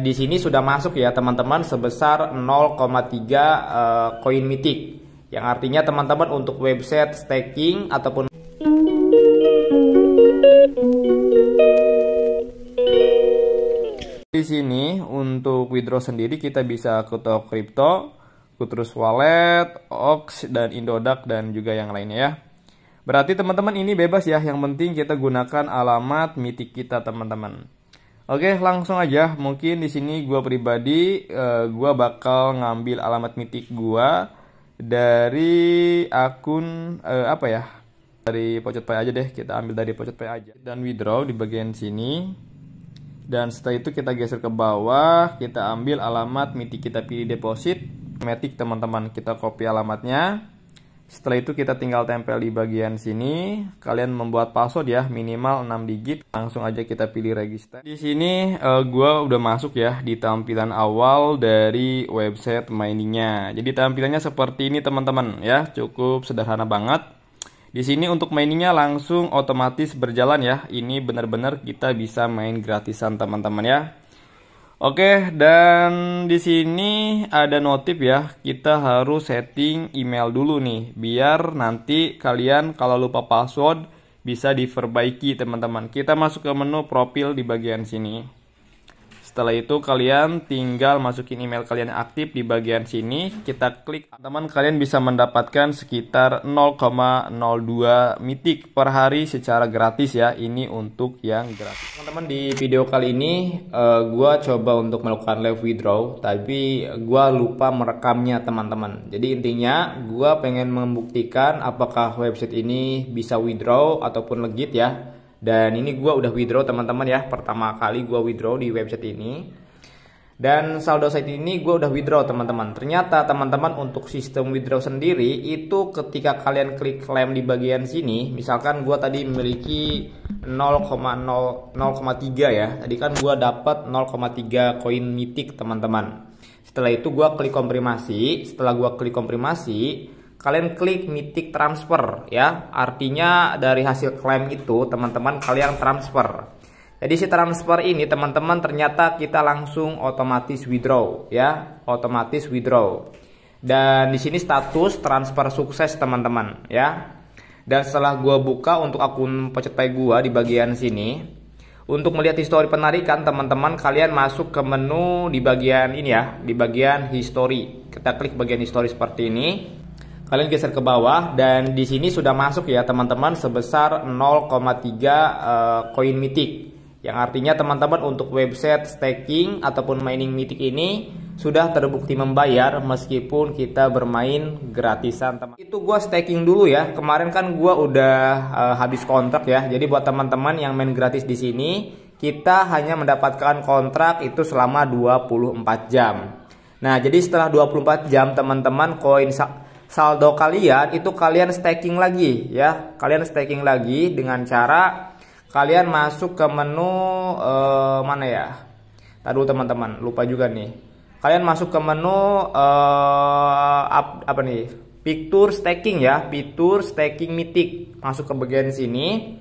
Di sini sudah masuk ya teman-teman sebesar 0,3 eh, koin uh, mitik yang artinya teman-teman untuk website staking ataupun di sini untuk withdraw sendiri kita bisa ke toko crypto, Kutrus Wallet, Ox dan Indodax dan juga yang lainnya ya. Berarti teman-teman ini bebas ya, yang penting kita gunakan alamat mitik kita teman-teman. Oke, langsung aja. Mungkin di sini gue pribadi, uh, eh, gue bakal ngambil alamat mitik gue dari akun uh, apa ya? Dari Pocet Pay aja deh. Kita ambil dari Pocet Pay aja. Dan withdraw di bagian sini. Dan setelah itu kita geser ke bawah, kita ambil alamat mitik kita pilih deposit. Metik teman-teman, kita copy alamatnya. Setelah itu kita tinggal tempel di bagian sini. Kalian membuat password ya, minimal 6 digit. Langsung aja kita pilih register. Di sini uh, gua udah masuk ya di tampilan awal dari website miningnya. Jadi tampilannya seperti ini teman-teman ya, cukup sederhana banget. Di sini untuk miningnya langsung otomatis berjalan ya. Ini benar-benar kita bisa main gratisan teman-teman ya. Oke, dan di sini ada notif ya. Kita harus setting email dulu nih biar nanti kalian kalau lupa password bisa diperbaiki, teman-teman. Kita masuk ke menu profil di bagian sini. Setelah itu kalian tinggal masukin email kalian yang aktif di bagian sini. Kita klik teman kalian bisa mendapatkan sekitar 0,02 mitik per hari secara gratis ya. Ini untuk yang gratis. Teman-teman di video kali ini uh, gua coba untuk melakukan live withdraw tapi gue lupa merekamnya teman-teman. Jadi intinya gue pengen membuktikan apakah website ini bisa withdraw ataupun legit ya dan ini gue udah withdraw teman-teman ya. Pertama kali gue withdraw di website ini. Dan saldo site ini gue udah withdraw teman-teman. Ternyata teman-teman untuk sistem withdraw sendiri itu ketika kalian klik claim di bagian sini, misalkan gue tadi memiliki 0,003 0,3 ya. Tadi kan gue dapat 0,3 koin mitik teman-teman. Setelah itu gue klik konfirmasi. Setelah gue klik konfirmasi, kalian klik mitik transfer ya. Artinya dari hasil klaim itu teman-teman kalian transfer. Jadi si transfer ini teman-teman ternyata kita langsung otomatis withdraw ya, otomatis withdraw. Dan di sini status transfer sukses teman-teman ya. Dan setelah gua buka untuk akun pecertai gua di bagian sini, untuk melihat histori penarikan, teman-teman kalian masuk ke menu di bagian ini ya, di bagian histori Kita klik bagian histori seperti ini kalian geser ke bawah dan di sini sudah masuk ya teman-teman sebesar 0,3 eh, koin uh, mitik yang artinya teman-teman untuk website staking ataupun mining mitik ini sudah terbukti membayar meskipun kita bermain gratisan teman itu gua staking dulu ya kemarin kan gua udah uh, habis kontrak ya jadi buat teman-teman yang main gratis di sini kita hanya mendapatkan kontrak itu selama 24 jam nah jadi setelah 24 jam teman-teman koin saldo kalian itu kalian staking lagi ya. Kalian staking lagi dengan cara kalian masuk ke menu uh, mana ya? tadi teman-teman, lupa juga nih. Kalian masuk ke menu uh, ap, apa nih? fitur staking ya, fitur staking mitik. Masuk ke bagian sini.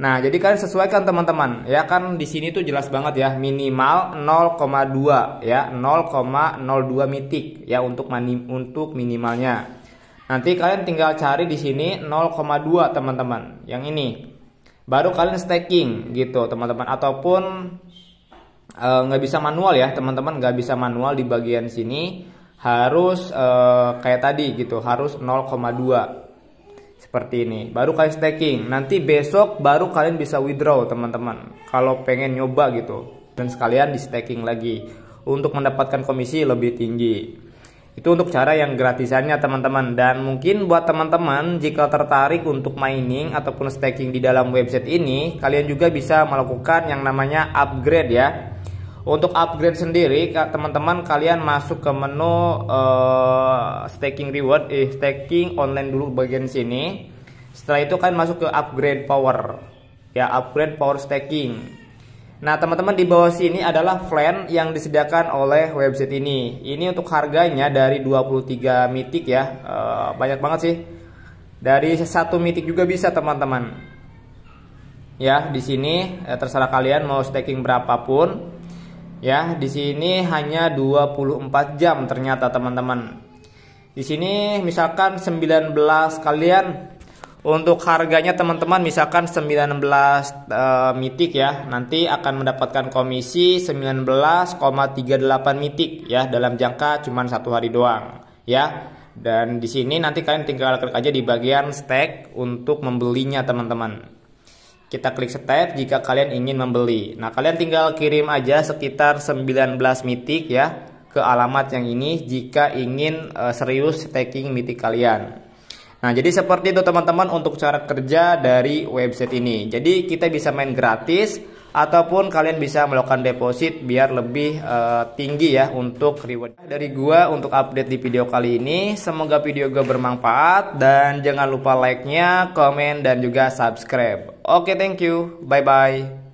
Nah, jadi kalian sesuaikan teman-teman. Ya kan di sini tuh jelas banget ya, minimal 0,2 ya, 0,02 mitik ya untuk mani, untuk minimalnya. Nanti kalian tinggal cari di sini 0,2 teman-teman, yang ini. Baru kalian staking gitu teman-teman ataupun eh, nggak e, bisa manual ya teman-teman nggak bisa manual di bagian sini harus e, kayak tadi gitu harus 0,2 seperti ini baru kalian staking nanti besok baru kalian bisa withdraw teman-teman kalau pengen nyoba gitu dan sekalian di staking lagi untuk mendapatkan komisi lebih tinggi itu untuk cara yang gratisannya teman-teman dan mungkin buat teman-teman jika tertarik untuk mining ataupun staking di dalam website ini, kalian juga bisa melakukan yang namanya upgrade ya. Untuk upgrade sendiri, teman-teman kalian masuk ke menu uh, staking reward, eh staking online dulu bagian sini. Setelah itu kalian masuk ke upgrade power. Ya, upgrade power staking. Nah, teman-teman di bawah sini adalah flan yang disediakan oleh website ini. Ini untuk harganya dari 23 mitik ya. E, banyak banget sih. Dari satu mitik juga bisa, teman-teman. Ya, di sini ya, terserah kalian mau staking berapapun. Ya, di sini hanya 24 jam ternyata, teman-teman. Di sini misalkan 19 kalian untuk harganya teman-teman misalkan 19 uh, eh, mitik ya, nanti akan mendapatkan komisi 19,38 mitik ya dalam jangka cuma satu hari doang ya. Dan di sini nanti kalian tinggal klik aja di bagian stack untuk membelinya teman-teman. Kita klik step jika kalian ingin membeli. Nah, kalian tinggal kirim aja sekitar 19 mitik ya ke alamat yang ini jika ingin uh, serius staking mitik kalian. Nah, jadi seperti itu teman-teman untuk cara kerja dari website ini. Jadi kita bisa main gratis ataupun kalian bisa melakukan deposit biar lebih uh, tinggi ya untuk reward. Nah, dari gua untuk update di video kali ini, semoga video gua bermanfaat dan jangan lupa like-nya, komen dan juga subscribe. Oke, okay, thank you. Bye bye.